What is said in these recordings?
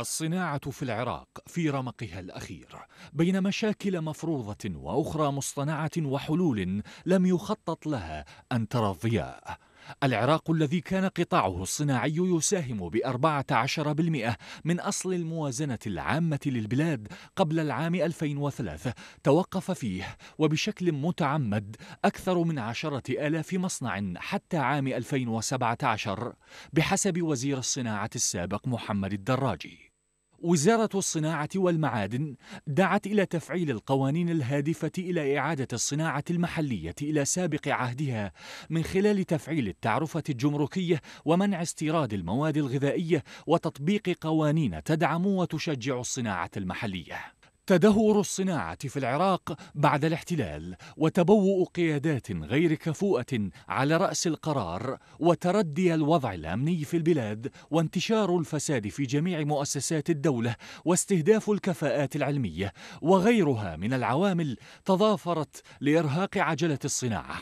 الصناعة في العراق في رمقها الأخير بين مشاكل مفروضة وأخرى مصطنعة وحلول لم يخطط لها أن ترى الضياء العراق الذي كان قطاعه الصناعي يساهم بأربعة عشر بالمئة من أصل الموازنة العامة للبلاد قبل العام 2003 توقف فيه وبشكل متعمد أكثر من عشرة آلاف مصنع حتى عام 2017 بحسب وزير الصناعة السابق محمد الدراجي وزارة الصناعة والمعادن دعت إلى تفعيل القوانين الهادفة إلى إعادة الصناعة المحلية إلى سابق عهدها من خلال تفعيل التعرفة الجمركية ومنع استيراد المواد الغذائية وتطبيق قوانين تدعم وتشجع الصناعة المحلية. تدهور الصناعة في العراق بعد الاحتلال وتبوء قيادات غير كفوءة على رأس القرار وتردي الوضع الأمني في البلاد وانتشار الفساد في جميع مؤسسات الدولة واستهداف الكفاءات العلمية وغيرها من العوامل تضافرت لإرهاق عجلة الصناعة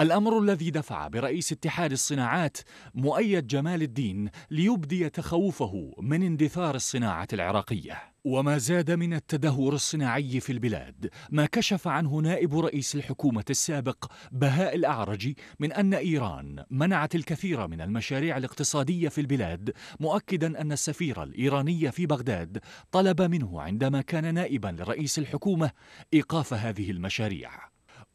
الأمر الذي دفع برئيس اتحاد الصناعات مؤيد جمال الدين ليبدي تخوفه من اندثار الصناعة العراقية وما زاد من التدهور الصناعي في البلاد ما كشف عنه نائب رئيس الحكومة السابق بهاء الأعرجي من أن إيران منعت الكثير من المشاريع الاقتصادية في البلاد مؤكدا أن السفير الإيراني في بغداد طلب منه عندما كان نائبا لرئيس الحكومة إيقاف هذه المشاريع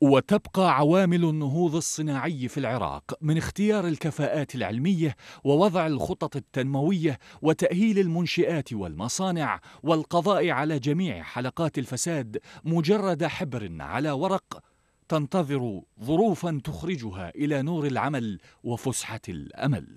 وتبقى عوامل النهوض الصناعي في العراق من اختيار الكفاءات العلميه ووضع الخطط التنمويه وتاهيل المنشئات والمصانع والقضاء على جميع حلقات الفساد مجرد حبر على ورق تنتظر ظروفا تخرجها الى نور العمل وفسحه الامل